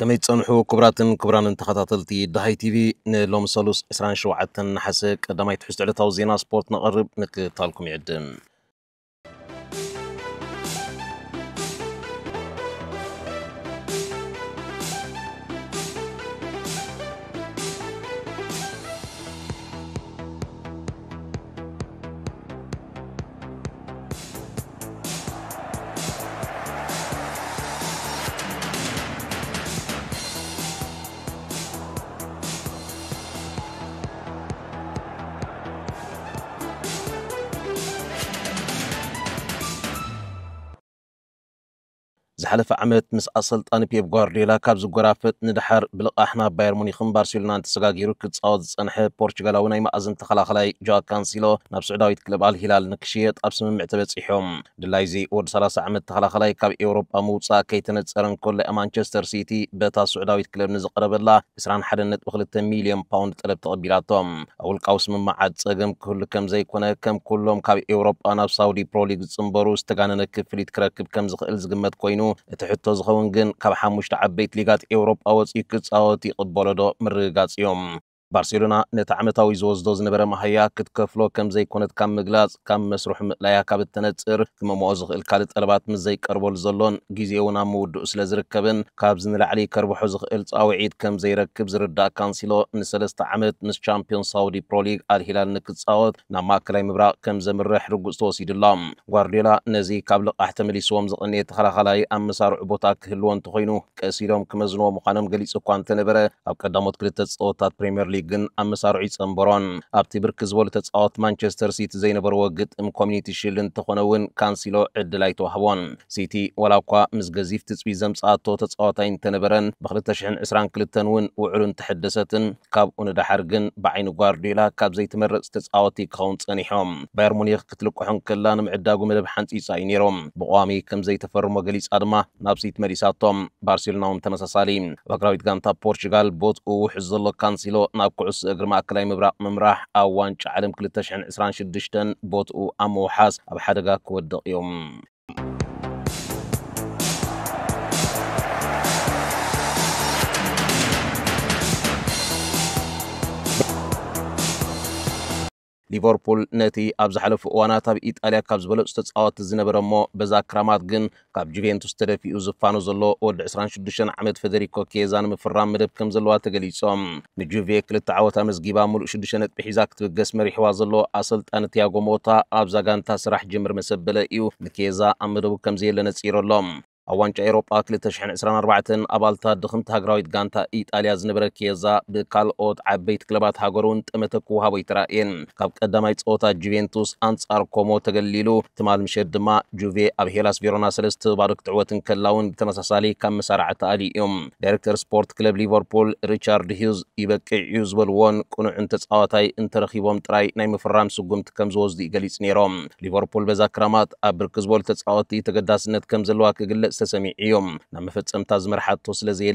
كما يتصنحو كبراتن كبران تخطاطلتي دهاي تي في نلوم سالوس اسران شوعتن حسك قدماي تحس على تاوزينا سبورت نقرب نكتالكم يعدم ዝሓለፈ ዓመት ምስ ኣሰልጣኒ ፔፕ ጓርዲዮላ ካብ ዝጎራፈጥ ንድሓር ብልቃሕ ናብ ባየር ሙኒኽን ባርሴሎናን ተሰጋጊሩ ክፃወት ዝፀንሐ ፖርቹጋላዊ ናይ ማእዘን ተኸላኸላይ ጆዋ ካንሲሎ ናብ ስዑዳዊት ክለብ ኣልሂላል ንክሽየጥ ኣብ ስምምዕ ተበፂሖም ድላይ እዚ ወዲ 30 ዓመት ተኸላኸላይ ካብ ኤውሮጳ ምውፃእ ከይተነፀረን ከሎ ኣብ ማንቸስተር ሲቲ በታ ስዑዳዊት ክለብ ንዝቐረበላ 21.2 ሚልዮን ፓውንድ ጠለብ ተቐቢላቶም ኣብ ውልቃዊ ስምምዓት ፀገም ክህሉ ከም ዘይኮነ ከም ኩሎም ካብ ኤውሮጳ ናብ ሳውዲ ፕሮሊግ ዝፅንበሩ ዝተጋነነ ክፍሊት ክረክብ ከም ዝኽእል ዝግመት ኮይኑ እቲ ሕቶ ዝኸውን ግን ካብ ሓሙሽተ ዓበይቲ ሊጋት ኤውሮጳ ወፂኡ ክፃወት ይቕበሎ ዶ ምርግጋፅ እዮም ባርሴሎና ነቲ ዓመታዊ ዝወስዶ ዝነበረ ማህያ ክትከፍሎ ከም ዘይኮነት ካብ ምግላጽ ካብ መስርሑ ምእላያ ካብ እተነፅር ክመምኦ ዝኽእል ካልእ ጠለባት ምስ ዘይቀርበሉ ዘሎን ግዜ እውን ኣብ ምውድኡ ስለ ዝርከብን ካብዚ ንላዕሊ ከርብሖ ዝኽእል ፃውዒት ከም ዘይረክብ ዝርዳእ ካንሲሎ ንሰለስተ ዓመት ምስ ቻምፒዮን ሳውዲ ፕሮሊግ ኣልሂላል ንክፃወት ናብ ማእከላይ ምብራቅ ከም ዘምርሕ ርጉፅ ተወሲድላ ጓርዲዮላ ነዚ ካብ ልቓሕ ተመሊስዎም ዝቐንየ ተኸላኸላይ ኣብ መሳርዑ ቦታ ክህልዎ እንተኮይኑ ቀሲሎም ክመዝንዎ ምዃኖም ገሊጹ እኳ እንተነበረ ኣብ ቀዳሞት ክልተ ፀወታት ፕሪምየር ሊግ ሊግን ኣመሳርዒ ፀንበሮን ኣብቲ ብርክ ዝበሉ ተፃወት ማንቸስተር ሲቲ ዘይነበርዎ ግጥም ኮሚኒቲ ሽል እንተኾነ እውን ካንሲሎ ዕድል ኣይተዋህቦን ሲቲ ወላ እኳ ምስ ገዚፍ ትፅቢ ዘምፅኣቶ ተፃዋታይ እንተነበረን ብ2022 እውን ውዕሉን ተሐደሰትን ካብኡ ንዳሓር ግን ብዓይኒ ጓርዲዮላ ካብ ዘይትመረፅ ተፃወቲ ክኸውን ፀኒሖም ባየር ሙኒክ ክትልቅሖን ከላ ንምዕዳጉ መደብ ሓንፂፃ እዩ ነይሮም ብቋሚ ከም ዘይተፈርሞ ገሊፃ ድማ ናብ ሲት መሊሳቶም ባርሴሎና ውን ተመሳሳሊ በክራዊት ጋንታ ፖርቹጋል ቦትኡ ውሕዝ ዘሎ ካንሲሎ ናብ ኣብ ኩዕሶ እግሪ ማእከላይ ምብራቅ ምምራሕ ኣብ ዋንጫ ዓለም 2026 ቦትኡ ኣብ ምውሓስ ኣብ ሓደጋ ክወድቕ እዮም ሊቨርፑል ነቲ ኣብ ዝሓለፉ እዋናት ኣብ ኢጣልያ ካብ ዝበለፁ ተፃወቲ ዝነበረ እሞ በዛ ክራማት ግን ካብ ጁቬንቱስ ተደፊኡ ዝፋኑ ዘሎ ወዲ 26 ዓመት ፌደሪኮ ኬዛ ንምፍራም መደብ ከም ዘለዋ ተገሊፆም ንጁቬ ክልተ ዓወታ መዝጊባ ሙሉእ 6 ዱሽ ነጥቢ ሒዛ ክትብገስ መሪሕዋ ዘሎ ኣሰልጣን ቲያጎ ሞታ ኣብዛ ጋንታ ስራሕ ጅምር መሰበለ እዩ ንኬዛ ኣብ መደቡ ከምዘየለ ኣሎም ኣብ ዋንጫ ኤሮጳ 224 ኣባልታት ድኽምቲ ሃገራዊት ጋንታ ኢጣልያ ዝነበረ ኬዛ ብካልኦት ዓበይቲ ክለባት ሃገር እውን ጥመተ ክውሃቦ ይተራእየን ካብ ቀዳማይ ፀወታ ጁቬንቱስ ኣንጻር ኮሞ ተገሊሉ ትማል ምሸት ድማ ጁቬ ኣብ ሄላስ ቬሮና ሰለስተ ባዶ ክትዕወትን ከላውን ብተመሳሳሊ ካብ መሳርዓ ተኣልዩ እዮም ዳይረክተር ስፖርት ክለብ ሊቨርፑል ሪቻርድ ሂውዝ ይበቅዕ እዩ ዝበልዎን ቅኑዕን ተፃዋታይ እንተረኺቦም ጥራይ ናይ ምፍራም ስጉምቲ ከም ዝወስዱ ይገሊፅ ነይሮም ሊቨርፑል በዛ ክራማት ኣብ ብርኪ ዝበሉ ተፃወቲ ተገዳስነት ከም ዘለዋ ክግለጽ سلسة سمعيهم نعم فتصمت أزمر حتو سلزي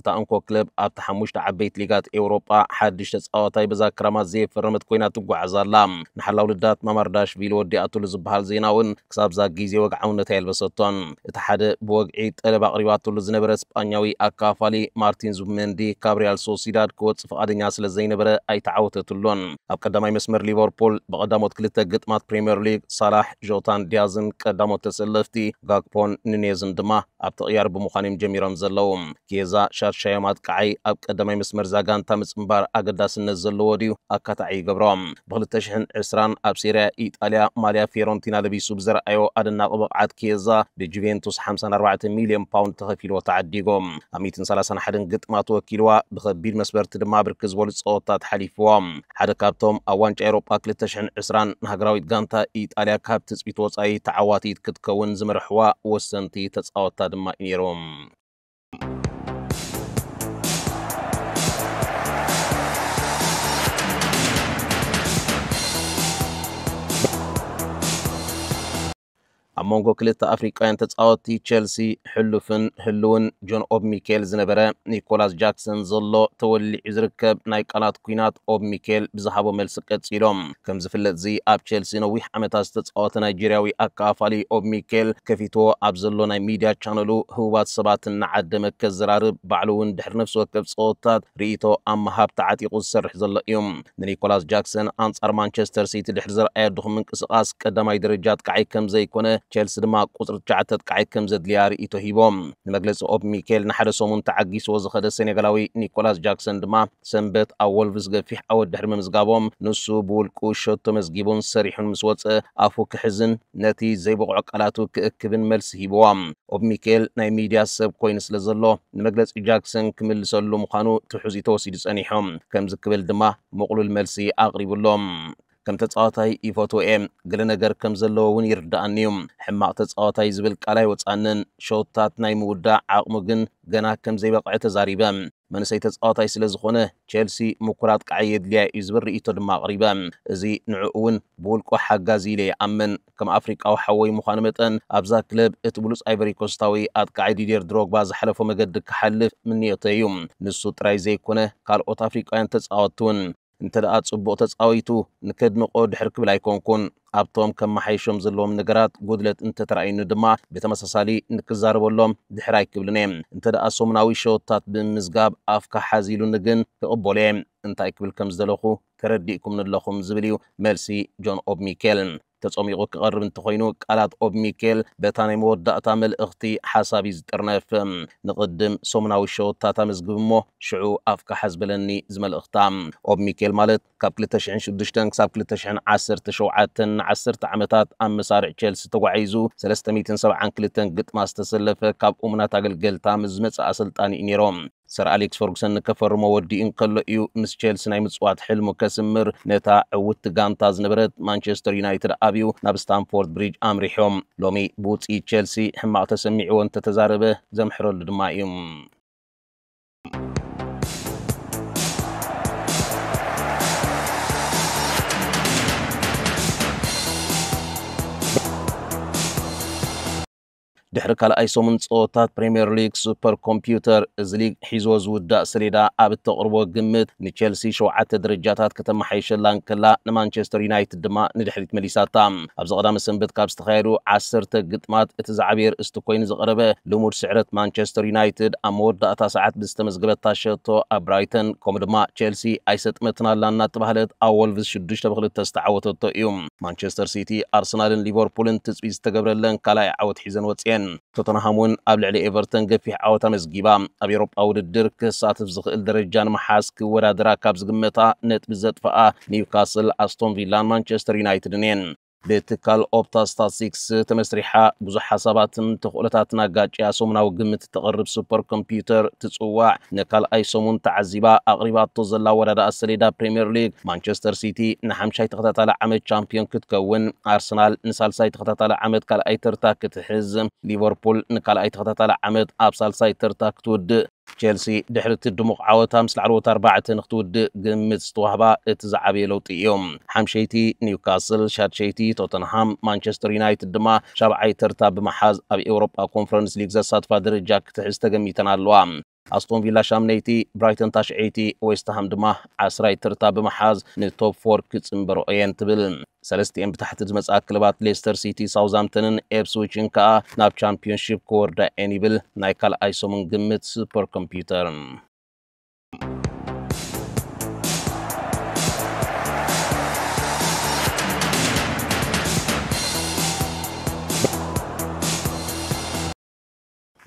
እታ እንኮ ክለብ ኣብቲ ሓሙሽተ ዓበይቲ ሊጋት ኤውሮጳ ሓድሽ ተፃዋታይ በዛ ክረማት ዘየፈረመት ኮይና ትጓዓዝ ኣላ ንሓላው ልዳት ማማርዳሽቪሊ ወዲኣትሉ ዝበሃል ዜና እውን ክሳብዛ ግዜ ወግዓውነት ኣየልበሰቶን እቲ ሓደ ብወግዒ ጠለብ ኣቕሪባትሉ ዝነበረ ስጳኛዊ ኣካፋሊ ማርቲን ዙብሜንዲ ካብ ሪያል ሶሲዳድ ክወፅእ ፈቓደኛ ስለ ዘይነበረ ኣይተዓወተትሎን ኣብ ቀዳማይ መስመር ሊቨርፑል ብቐዳሞት ክልተ ግጥማት ፕሪምየር ሊግ ሳላሕ ጆታን ዲያዝን ቀዳሞት ተሰለፍቲ ጋግፖን ንኔዝን ድማ ኣብ ተቕያር ብምዃን እዮም ጀሚሮም ዘለዉ ኬዛ ሻርሻዮም ኣጥቃዓይ ኣብ ቀዳማይ መስመር ዛጋንታ ምፅምባር ኣገዳስነት ዘለዎ ድዩ ኣካታዓይ ይገብሮም ብ2020 ኣብ ሴርያ ኢጣልያ ማልያ ፌሮንቲና ለቢሱ ብዘረኣዮ ኣደናቂ ብቕዓት ኬዛ ብጁቬንቱስ 54 ሚልዮን ፓውንድ ተኸፊልዎ ተዓዲጎም ኣብ 131 ግጥማ ተወኪልዋ ብከቢድ መስበርቲ ድማ ብርክ ዝበሉ ፀወታት ሓሊፍዎም ሓደ ካብቶም ኣብ ዋንጫ ኤሮጳ 2020 ንሃገራዊት ጋንታ ኢጣልያ ካብ ትፅቢት ወፃኢ ተዓዋቲት ክትከውን ዝመርሕዋ ወሰንቲ ተፃወታ ድማ ነይሮም ኣብ መንጎ ክልተ ኣፍሪቃውያን ተፃወቲ ቸልሲ ሕሉፍን ህልውን ጆን ኦብ ሚኬል ዝነበረ ኒኮላስ ጃክሰን ዘሎ ተወሊዑ ዝርከብ ናይ ቃላት ኩናት ኦብ ሚኬል ብዝሃቦ መልሲ ቀፂሎም ከም ዝፍለጥ እዚ ኣብ ቸልሲ ነዊሕ ዓመታት ዝተፃወተ ናይጀርያዊ ኣከፋፋሊ ኦብ ሚኬል ከፊትዎ ኣብ ዘሎ ናይ ሚድያ ቻነሉ ህቡባት ሰባት እናዓደመ ከዘራርብ ባዕሉ እውን ድሕሪ ነፍሲ ወከብ ፀወትታት ርእቶ ኣብ መሃብ ተዓጢቁ ዝሰርሕ ዘሎ እዩ ንኒኮላስ ጃክሰን ኣንጻር ማንቸስተር ሲቲ ድሕሪ ዘርኣየ ድኹም ምንቅስቃስ ቀዳማይ ደረጃ ጥቃዓይ ከም ዘይኮነ ቸልሲ ድማ ቁፅሪ ትሽዓተ ጥቃዒት ከም ዘድልያ ርእቶ ሂቦም ንመግለፂ ኦብ ሚኬል ንሓደ ሰሙን ተዓጊስዎ ዝኸደ ሴኔጋላዊ ኒኮላስ ጃክሰን ድማ ሰንበት ኣብ ወልቭስ ገፊሕ ኣወድ ድሕሪ ምምዝጋቦም ንሱ ብውልቁ ሸቶ መዝጊቡን ሰሪሑን ምስ ወፅእ ኣፉ ክሕዝን ነቲ ዘይበቕዖ ቃላቱ ክእክብን መልሲ ሂብዎም ኦብ ሚኬል ናይ ሚድያ ሰብ ኮይኑ ስለ ዘሎ ንመግለፂ ጃክሰን ክምልሰሉ ምዃኑ ትሑዝ ተወሲዱ ጸኒሖም ከም ዝክብል ድማ ምቕሉል መልሲ ኣቕሪቡሎም كم تتعاطي يفوتو إيم قلنا جر كم زلوا ونيرد عنيهم حما تتعاطي زبل قلاي وتعنن شوطات ناي مودع عقمجن جنا كم زي بقعة زاريبام من سيتتقاطاي سለ ዝኾነ ቸልሲ ምኩራት ቃዓየ ድልያ እዩ ዝብል ርእቶ ድማ ኣቕሪበ እዚ ንዕኡ እውን ብውልቆ ሓጋዚ ኢለ ይኣምን ከም ኣፍሪቃዊ ሓወይ ምዃኑ መጠን ኣብዛ ክለብ እቲ ብሉፅ ኣይቨሪኮስታዊ ኣጥቃዓይ ዲዴር ድሮግባ ዝሓለፎ መገዲ ክሓልፍ ምንየቶ እዩ ንሱ ጥራይ ዘይኮነ ካልኦት ኣፍሪቃውያን ተፃወትውን انتدأت صبوغ تسقويتو نكد نقود حركب لايكونكون ኣብቶም ከም መሓይሾም ዘለዎም ነገራት ጎድለት እንተተረኣይኑ ድማ ብተመሳሳሊ ንክዛረበሎም ድሕራይ ክብልን እየ እንተ ደኣ ሰሙናዊ ሸወታት ብምዝጋብ ኣፍካ ሓዚሉ ንግን ክቕበሎ እየ እንታይ ክብል ከም ዝደለኹ ከረዲእኩም ንለኹም ዝብል እዩ መልሲ ጆን ኦብ ሚኬል ተፀሚቑ ክቐርብ እንተኮይኑ ቃላት ኦብ ሚኬል በታ ናይ መወዳእታ መልእኽቲ ሓሳብ እዩ ዝጥርነፍ ንቅድም ሰሙናዊ ሸወታት ኣመዝግብ እሞ ሽዑ ኣፍካ ሓዝበለኒ ዝመልእኽታ ኦብ ሚኬል ማለት ካብ 206 ክሳብ 217 عصرت عمتات أم مسارع تشيلسي تقعيزو 307 كلتن قد ما استسلف كاب أمنات أقل قل تامز متس أسلطان إنيروم سر أليكس فورغسن كفر مودي إنقل يو مس تشيلسي نايم تسوات حلم كسمر نتا عوت غانتاز نبرت مانشستر يونايتد أبيو ناب ستانفورد بريج أمريحوم لومي بوتي تشيلسي حما تسمعون تتزاربه زمحرل لدمائيوم دحر كال اي سومن صوتات بريمير ليك سوبر كمبيوتر از ليك حيزو زودا سريدا اب تقربو غمت ني تشيلسي شوعات درجاتات كتم حيشلان كلا مانشستر يونايتد ما ندحريت مليساتا اب زقدام سنبت كاب استخيرو 10 تغطمات اتزعبير استكوين زقربة لمور سعرت مانشستر يونايتد امور داتا ساعات بستمزغبت تاشتو اب برايتن كومدما تشيلسي اي ستمتنا لان نتبهلت اول فيز شدوش تبخل تستعوتو تو مانشستر سيتي ارسنال ليفربول تسبيز تغبرلن كلا يعوت حيزن وطين ቶተንሃም እውን ኣብ ልዕሊ ኤቨርተን ገፊሕ ዓወታ መስጊባ ኣብ ኤሮጳ ውድድር ክሳትፍ ዝኽእል ደረጃ ንምሓዝ ክወዳድራ ካብ ዝግመታ ነጥቢ ዘጥፍኣ ኒውካስል ኣስቶን ቪላን ማንቸስተር ዩናይትድን እየን ቤቲ ካልኦት ስታትስቲክስ ተመስሪሓ ብዙሓ ሰባትን ተኽእሎታትን ኣጋጭያ ሰሙናዊ ግምት ተቐርብ ሱፐር ኮምፒዩተር ትፅዋዕ ንካልኣይ ሰሙን ተዓዚባ ኣቕሪባቶ ዘላ ወዳዳኣ ሰሌዳ ፕሪምየር ሊግ ማንቸስተር ሲቲ ንሓምሻይ ተኸታታሊ ዓመት ቻምፒዮን ክትከውን ኣርሰናል ንሳልሳይ ተኸታታሊ ዓመት ካልኣይ ተርታ ክትሕዝ ሊቨርፑል ንካልኣይ ተኸታታሊ ዓመት ኣብ ሳልሳይ ተርታ ክትውድእ ቸልሲ ድሕሪ እቲ ድሙቕ ዓወታ ምስ ላዕለዎት ኣርባዕተ ንክትውድእ ግምት ዝተዋህባ እቲ ዝዓበየ ለውጢ እዮም ሓምሸይቲ ኒውካስል ሻድሸይቲ ቶተንሃም ማንቸስተር ዩናይትድ ድማ ሻብዓይ ተርታ ብምሓዝ ኣብ ኤውሮጳ ኮንፈረንስ ሊግ ዘሳትፋ ደረጃ ክትሕዝ ተገሚተን ኣለዋ ኣስቶን ቪላ ሻምነይቲ ብራይተን ታሽዐይቲ ዌስትሃም ድማ ዓስራይ ትርታ ብምሓዝ ንቶፕ ፎር ክፅምበሮ እየን ትብል ሰለስቲአን ብታሕቲ ዝመፅኣ ክለባት ሌስተር ሲቲ ሳውዛምተንን ኤፕስዊችን ከዓ ናብ ቻምፒዮንሺፕ ክወርዳ እየን ይብል ናይ ካልኣይ ሰሙን ግምት ሱፐር ኮምፒዩተር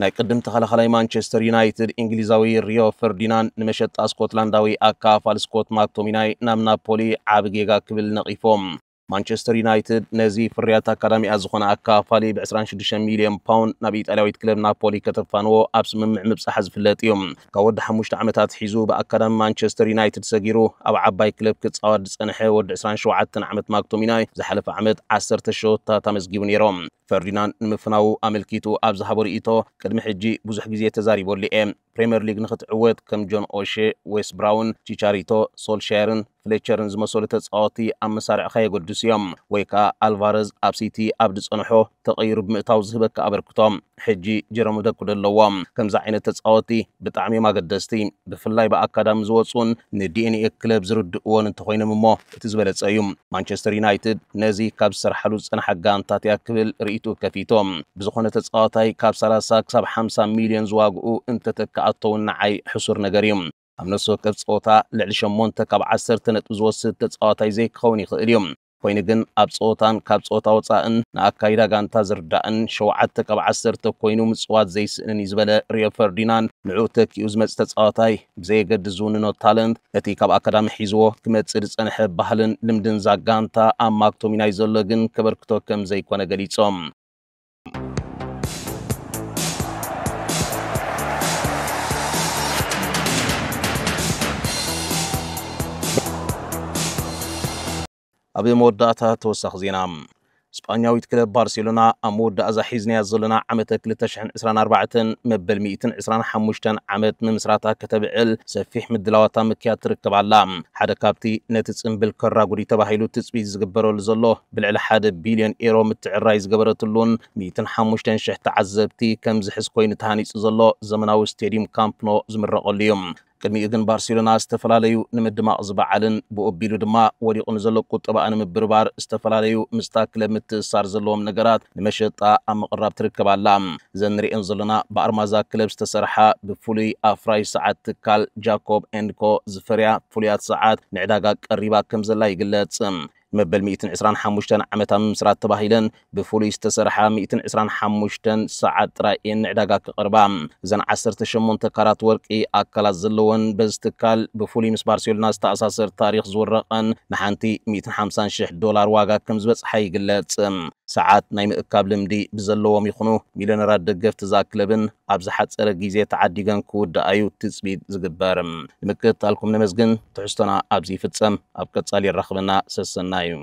ናይ ቅድም ተኸላኸላይ ማንቸስተር ዩናይትድ እንግሊዛዊ ሪዮ ፈርዲናንድ ንመሸጣ ስኮትላንዳዊ ኣካፋል ስኮት ማክቶሚናይ ናብ ናፖሊ ዓብ ጌጋ ክብል ነቒፎም مانشستر يونايتد نزي فريات أكاديمي أزخنا أكافالي بعسران شدشان مليون باوند نبي إتالويت كلب نابولي كتفانو أبس من معمبس أحز في اللاتيوم كود حموش عمتات حيزو بأكاديم مانشستر يونايتد سجيرو أو عباي كلب كتصاور دسأنحي ود عسران شوعتن عمت ماكتوميناي زحلف عمت عسر تشوتا تمزجيو نيروم فرديناند نمفناو أملكيتو أبز هبوريتو كدمي حجي بزح جزية تزاري بولي إم ፕሪምየር ሊግ ንኽትዕወት ከም ጆን ኦሼ ዌስ ብራውን ቺቻሪቶ ሶልሻርን ፍሌቸርን ዝመሰሉ ተፃወቲ ኣብ መሳርዕኻ የገድሱ እዮም ወይ ከዓ ኣልቫረዝ ኣብ ሲቲ ኣብ ድፀንሖ ተቐይሩ ብምእታው ዝህበካ ኣበርክቶም ሕጂ ጅረሙደ ኩደለዎም ከምዚ ዓይነት ተፃወቲ ብጣዕሚ እዮም ኣገደስቲ ብፍላይ ብኣካዳሚ ዝወፁን ንዲኤንኤ ክለብ ዝርድእዎን እንተኮይኖም እሞ እቲ ዝበለፀ እዩ ማንቸስተር ዩናይትድ ነዚ ካብ ዝስራሓሉ ዝፀንሐ ጋንታት እያ ክብል ርእቱ ከፊቶም ብዝኾነ ተፃዋታይ ካብ 30 ክሳብ 50 ሚልዮን ዝዋግኡ እንተተካኣተውን ንዓይ ሕሱር ነገር እዩ ኣብ ነፍሲ ወከፍ ፀወታ ልዕሊ 8 ካብ 10 ነጥቢ ዝወስድ ተፃዋታይ ዘይክኸውን ይኽእል እዩ ኮይኑ ግን ኣብ ፀወታን ካብ ፀወታ ወፃእን ንኣካይዳ ጋንታ ዝርዳእን ሸውዓተ ካብ ዓሰርተ ኮይኑ ምፅዋት ዘይስእንን እዩ ዝበለ ሪዮ ፈርዲናንድ ንዑ ተኪኡ ዝመፅእ ተፃዋታይ ብዘየገዲ ዝውንኖ ታለንት እቲ ካብ ኣካዳሚ ሒዝዎ ክመፅእ ዝፀንሐ ባህልን ልምድን ዛጋንታ ኣብ ማክቶሚና እዩ ዘሎ ግን ከበርክቶ ከም ዘይኮነ ገሊፆም ኣብ መወዳእታ ተወሳኺ ዜና ስጳኛዊት ክለብ ባርሴሎና ኣብ መወዳእ ሒዝናያ ዘለና ዓመተ 224 መበል 125 ዓመት ምምስራታ ከተብዕል ሰፊሕ ምድላዋታ ምክያድ ትርከብ ኣላ ሓደ ካብቲ ነቲ ፅምብል ከራጉዲ ተባሂሉ ትፅቢት ዝግበረሉ ዘሎ ብልዕሊ ሓደ ቢልዮን ኤሮ ምትዕራይ ዝገበረትሉን 105,000 ተዓዘብቲ ከም ዝሕዝ ኮይኑ ተሃኒፁ ዘሎ ዘመናዊ ስቴድየም ካምፕኖ ዝምረቐሉ እዩ ቅድሚኡ ግን ባርሴሎና ዝተፈላለዩ ንምድማቕ ዝበዓልን ብኦቢሉ ድማ ወዲቑ ንዘሎ ቁጠባ ንምብርባር ዝተፈላለዩ ምስታ ክለብ ምትእስሳር ዘለዎም ነገራት ንመሸጣ ኣብ ምቕራብ ትርከብ ኣላ እዘን ንሪአን ዘለና ብኣርማዛ ክለብ ዝተሰርሓ ብፍሉይ ኣፍራይ ሰዓት ትካል ጃኮብ ኤንኮ ዝፈርያ ፍሉያት ሰዓት ንዕዳጋ ቀሪባ ከም ዘላ ይግለጽ መበል 125 ዓመታት ምምስራት ተባሂለን ብፍሉይ ዝተሰርሓ 125 ሰዓት ጥራይ እየን ንዕዳጋ ክቐርባ እዘን 18 ካራት ወርቂ ኣካላት ዘለወን በዚ ትካል ብፍሉይ ምስ ባርሴሎና ዝተኣሳሰር ታሪክ ዝወረቐን ንሓንቲ 150,000 ዶላር ዋጋ ከም ዝበፅሓ ይግለጽ ሰዓት ናይ ምእካብ ልምዲ ብዘለዎም ይኹኑ ሚሊዮነራት ደገፍቲ እዛ ክለብን ኣብ ዝሓፀረ ግዜ ተዓዲገን ክውዳእ እዩ ትፅቢት ዝግበር ንምክትታልኩም ንመስግን ትሕዝቶና ኣብዚ ይፍፀም ኣብ ቀጻሊ ይራኽበና ሰሰና እዩ